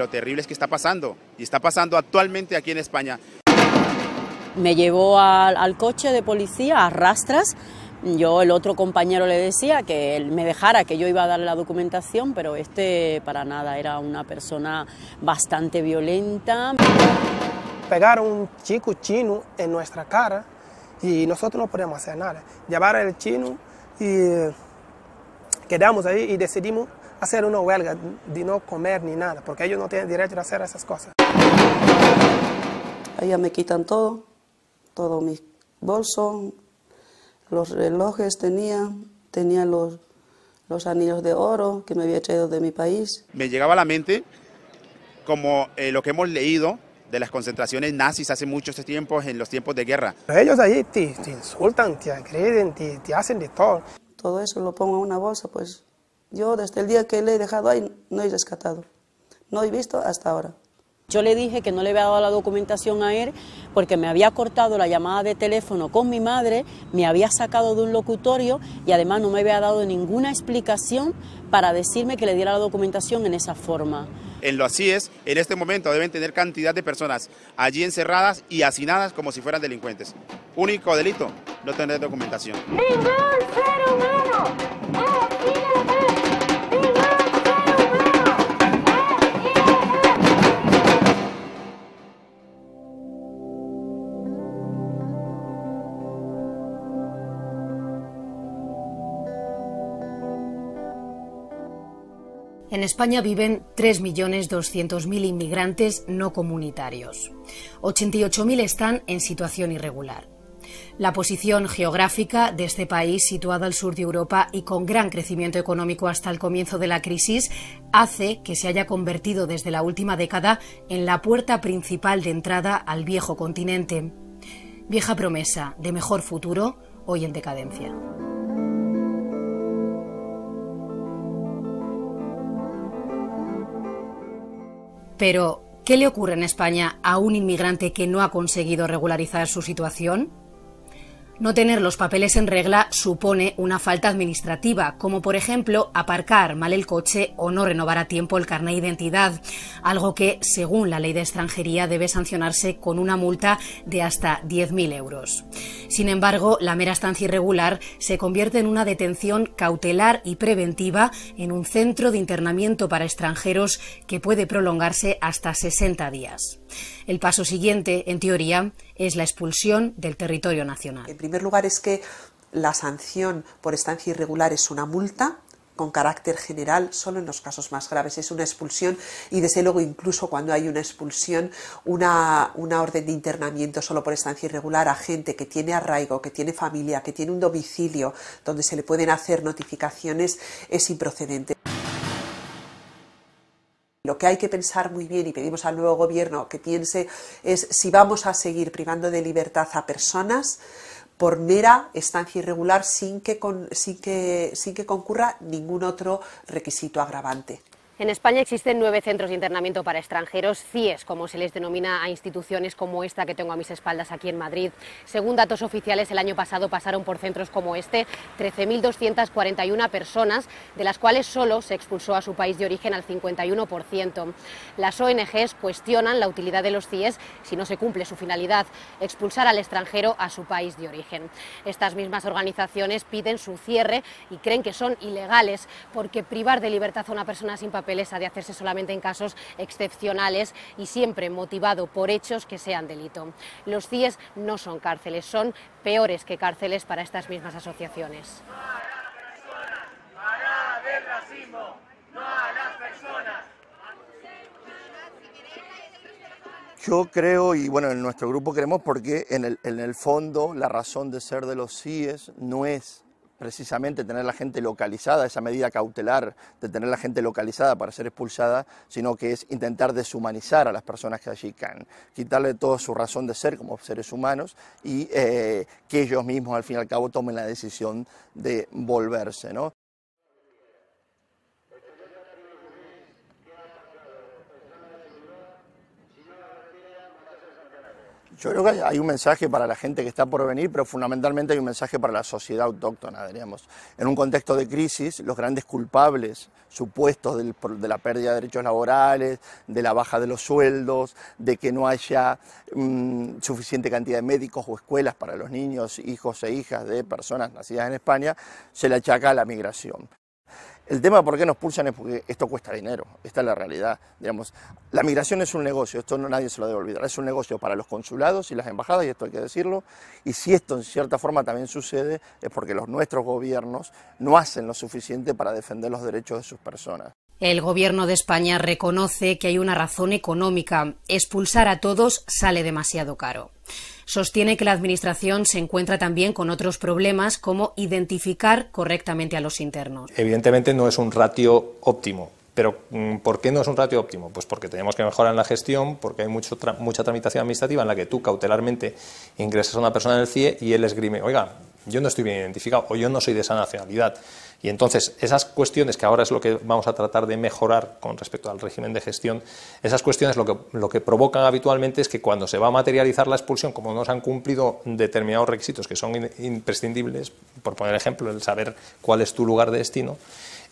lo terrible es que está pasando y está pasando actualmente aquí en España. Me llevó al, coche de policía a rastras. Yo el otro compañero le decía que él me dejara, que yo iba a darle la documentación, pero este para nada era una persona bastante violenta. Pegaron un chico chino en nuestra cara y nosotros no podíamos hacer nada. Llevar al chino y eh, quedamos ahí y decidimos hacer una huelga de no comer ni nada, porque ellos no tienen derecho a hacer esas cosas. Allá me quitan todo, todo mi bolso, los relojes tenía, tenía los, los anillos de oro que me había traído de mi país. Me llegaba a la mente como eh, lo que hemos leído de las concentraciones nazis hace muchos tiempos, en los tiempos de guerra. Ellos allí te, insultan, te agreden, te, te hacen de todo. Todo eso lo pongo en una bolsa, pues yo desde el día que le he dejado ahí no he rescatado, no he visto hasta ahora. Yo le dije que no le había dado la documentación a él porque me había cortado la llamada de teléfono con mi madre, me había sacado de un locutorio y además no me había dado ninguna explicación para decirme que le diera la documentación en esa forma. En lo así es, en este momento deben tener cantidad de personas allí encerradas y hacinadas como si fueran delincuentes. Único delito, no tener documentación. En España viven 3.200.000 inmigrantes no comunitarios. 88.000 están en situación irregular. La posición geográfica de este país, situado al sur de Europa y con gran crecimiento económico hasta el comienzo de la crisis, hace que se haya convertido desde la última década en la puerta principal de entrada al viejo continente. Vieja promesa de mejor futuro, hoy en decadencia. Pero, ¿qué le ocurre en España a un inmigrante que no ha conseguido regularizar su situación? No tener los papeles en regla supone una falta administrativa, como por ejemplo aparcar mal el coche o no renovar a tiempo el carnet de identidad, algo que, según la ley de extranjería, debe sancionarse con una multa de hasta 10.000 euros. Sin embargo, la mera estancia irregular se convierte en una detención cautelar y preventiva en un centro de internamiento para extranjeros que puede prolongarse hasta 60 días. El paso siguiente, en teoría, es la expulsión del territorio nacional primer lugar es que la sanción por estancia irregular es una multa con carácter general, solo en los casos más graves. Es una expulsión y desde luego incluso cuando hay una expulsión, una, una, orden de internamiento solo por estancia irregular a gente que tiene arraigo, que tiene familia, que tiene un domicilio donde se le pueden hacer notificaciones, es improcedente. Lo que hay que pensar muy bien y pedimos al nuevo gobierno que piense es si vamos a seguir privando de libertad a personas por mera estancia irregular sin que, sin que, sin que concurra ningún otro requisito agravante. En España existen nueve centros de internamiento para extranjeros, CIES, como se les denomina a instituciones como esta que tengo a mis espaldas aquí en Madrid. Según datos oficiales, el año pasado pasaron por centros como este 13.241 personas, de las cuales solo se expulsó a su país de origen al 51%. Las ONGs cuestionan la utilidad de los CIES si no se cumple su finalidad, expulsar al extranjero a su país de origen. Estas mismas organizaciones piden su cierre y creen que son ilegales porque privar de libertad a una persona sin papel de hacerse solamente en casos excepcionales y siempre motivado por hechos que sean delito. Los CIES no son cárceles, son peores que cárceles para estas mismas asociaciones. Yo creo, y bueno, en nuestro grupo creemos porque en el, en el fondo la razón de ser de los CIES no es precisamente tener la gente localizada, esa medida cautelar de tener la gente localizada para ser expulsada, sino que es intentar deshumanizar a las personas que allí caen, quitarle toda su razón de ser como seres humanos y eh, que ellos mismos al fin y al cabo tomen la decisión de volverse. ¿no? Yo creo que hay un mensaje para la gente que está por venir, pero fundamentalmente hay un mensaje para la sociedad autóctona, diríamos. En un contexto de crisis, los grandes culpables supuestos de la pérdida de derechos laborales, de la baja de los sueldos, de que no haya mm, suficiente cantidad de médicos o escuelas para los niños, hijos e hijas de personas nacidas en España, se le achaca a la migración. El tema de por qué nos pulsan es porque esto cuesta dinero, esta es la realidad. Digamos, la migración es un negocio, esto no, nadie se lo debe olvidar, es un negocio para los consulados y las embajadas, y esto hay que decirlo, y si esto en cierta forma también sucede es porque los nuestros gobiernos no hacen lo suficiente para defender los derechos de sus personas. El Gobierno de España reconoce que hay una razón económica. Expulsar a todos sale demasiado caro. Sostiene que la Administración se encuentra también con otros problemas como identificar correctamente a los internos. Evidentemente no es un ratio óptimo. Pero mm, ¿por qué no es un ratio óptimo? Pues porque tenemos que mejorar en la gestión, porque hay mucha tramitación administrativa en la que tú cautelarmente ingresas a una persona del CIE y él esgrime, oiga, yo no estoy bien identificado o yo no soy de esa nacionalidad. Y entonces esas cuestiones, que ahora es lo que vamos a tratar de mejorar con respecto al régimen de gestión, esas cuestiones lo que, lo que provocan habitualmente es que cuando se va a materializar la expulsión, como no se han cumplido determinados requisitos que son imprescindibles, por poner ejemplo, el saber cuál es tu lugar de destino,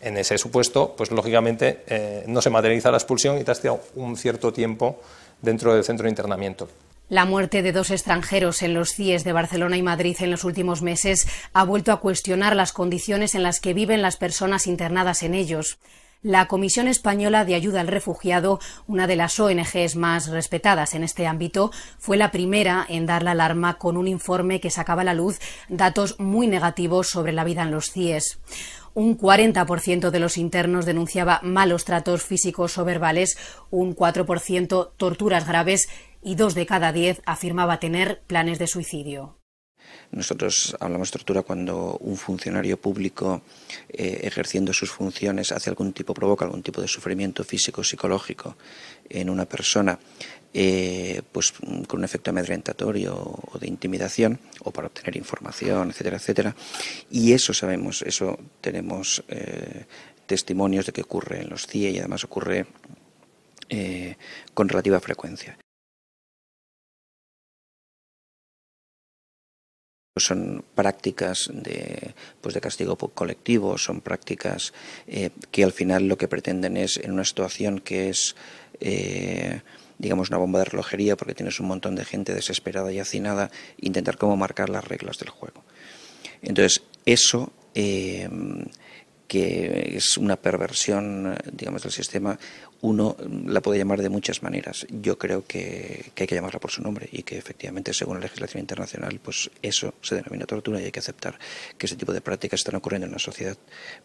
en ese supuesto, pues lógicamente eh, no se materializa la expulsión y te has tirado un cierto tiempo dentro del centro de internamiento. La muerte de dos extranjeros en los CIES de Barcelona y Madrid en los últimos meses ha vuelto a cuestionar las condiciones en las que viven las personas internadas en ellos la Comisión Española de Ayuda al Refugiado, una de las ONGs más respetadas en este ámbito, fue la primera en dar la alarma con un informe que sacaba a la luz datos muy negativos sobre la vida en los CIES un 40% de los internos denunciaba malos tratos físicos o verbales, un 4% torturas graves y dos de cada diez afirmaba tener planes de suicidio. Nosotros hablamos de tortura cuando un funcionario público eh, ejerciendo sus funciones hace algún tipo, provoca algún tipo de sufrimiento físico, psicológico en una persona, eh, pues con un efecto amedrentatorio o de intimidación o para obtener información, etcétera, etcétera. Y eso sabemos, eso tenemos eh, testimonios de que ocurre en los CIE y además ocurre con relativa frecuencia. Pues son prácticas de, pues de castigo colectivo, son prácticas eh, que al final lo que pretenden es, en una situación que es, eh, digamos, una bomba de relojería, porque tienes un montón de gente desesperada y hacinada, intentar cómo marcar las reglas del juego. Entonces, eso... Eh, que es una perversión, digamos, del sistema, uno la puede llamar de muchas maneras. Yo creo que, hay que llamarla por su nombre y que efectivamente, según la legislación internacional, pues eso se denomina tortura y hay que aceptar que ese tipo de prácticas están ocurriendo en una sociedad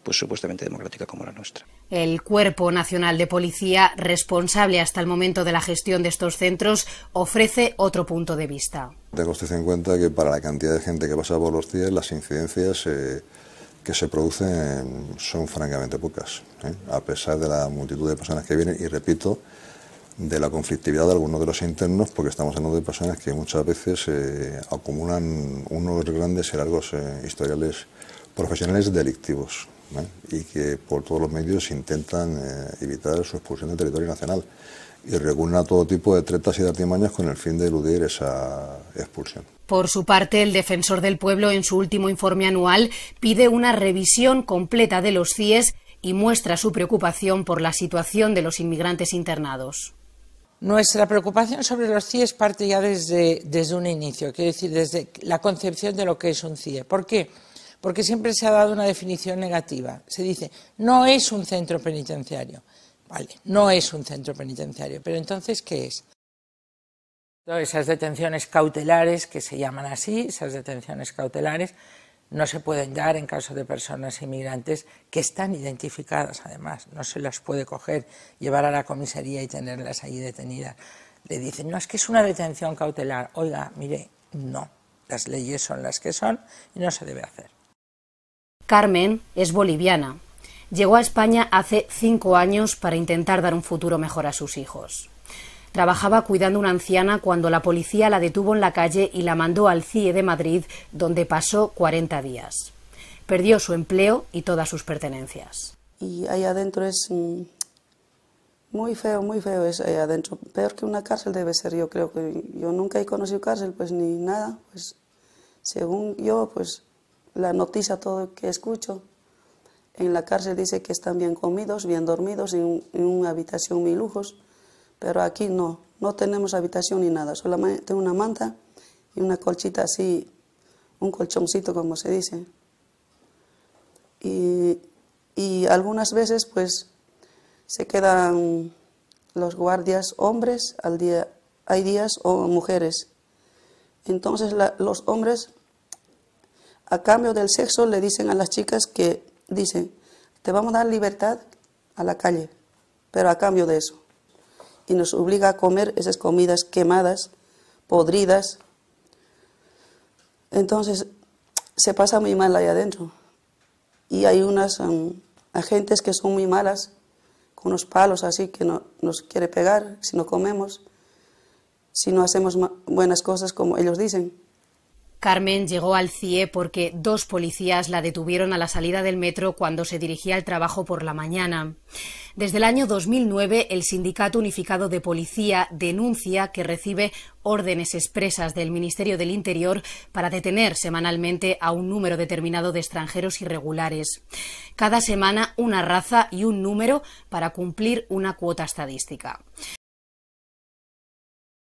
pues supuestamente democrática como la nuestra. El Cuerpo Nacional de Policía, responsable hasta el momento de la gestión de estos centros, ofrece otro punto de vista. Tengo usted en cuenta que para la cantidad de gente que pasa por los días, las incidencias... Eh, que se producen son francamente pocas, ¿eh? a pesar de la multitud de personas que vienen y repito, de la conflictividad de algunos de los internos, porque estamos hablando de personas que muchas veces eh, acumulan unos grandes y largos eh, historiales profesionales delictivos y que por todos los medios intentan evitar su expulsión del territorio nacional y recurren a todo tipo de tretas y de artimañas con el fin de eludir esa expulsión. Por su parte, el defensor del pueblo, en su último informe anual, pide una revisión completa de los CIES y muestra su preocupación por la situación de los inmigrantes internados. Nuestra preocupación sobre los CIES parte ya desde, desde un inicio, quiero decir, desde la concepción de lo que es un CIE. ¿Por qué? Porque siempre se ha dado una definición negativa. Se dice, no es un centro penitenciario. Vale, no es un centro penitenciario, pero entonces, ¿qué es? Esas detenciones cautelares, que se llaman así, esas detenciones cautelares, no se pueden dar en caso de personas inmigrantes que están identificadas, además. No se las puede coger, llevar a la comisaría y tenerlas ahí detenidas. Le dicen, no, es que es una detención cautelar. Oiga, mire, no. Las leyes son las que son y no se debe hacer. Carmen es boliviana. Llegó a España hace cinco años para intentar dar un futuro mejor a sus hijos. Trabajaba cuidando a una anciana cuando la policía la detuvo en la calle y la mandó al CIE de Madrid, donde pasó 40 días. Perdió su empleo y todas sus pertenencias. Y ahí adentro es mm, muy feo, muy feo es allá adentro. Peor que una cárcel debe ser, yo creo que yo nunca he conocido cárcel, pues ni nada. Pues según yo, pues la noticia, todo que escucho, en la cárcel dice que están bien comidos, bien dormidos, en, una habitación muy lujos pero aquí no, no tenemos habitación ni nada, solamente una manta y una colchita así, un colchoncito como se dice. Y, algunas veces pues se quedan los guardias hombres al día, hay días o mujeres. Entonces los hombres a cambio del sexo le dicen a las chicas que dicen, te vamos a dar libertad a la calle, pero a cambio de eso y nos obliga a comer esas comidas quemadas, podridas. Entonces se pasa muy mal ahí adentro. Y hay unas em, agentes que son muy malas, con unos palos así que nos quiere pegar si no comemos, si no hacemos buenas cosas como ellos dicen. Carmen llegó al CIE porque dos policías la detuvieron a la salida del metro cuando se dirigía al trabajo por la mañana. Desde el año 2009, el Sindicato Unificado de Policía denuncia que recibe órdenes expresas del Ministerio del Interior para detener semanalmente a un número determinado de extranjeros irregulares. Cada semana una raza y un número para cumplir una cuota estadística.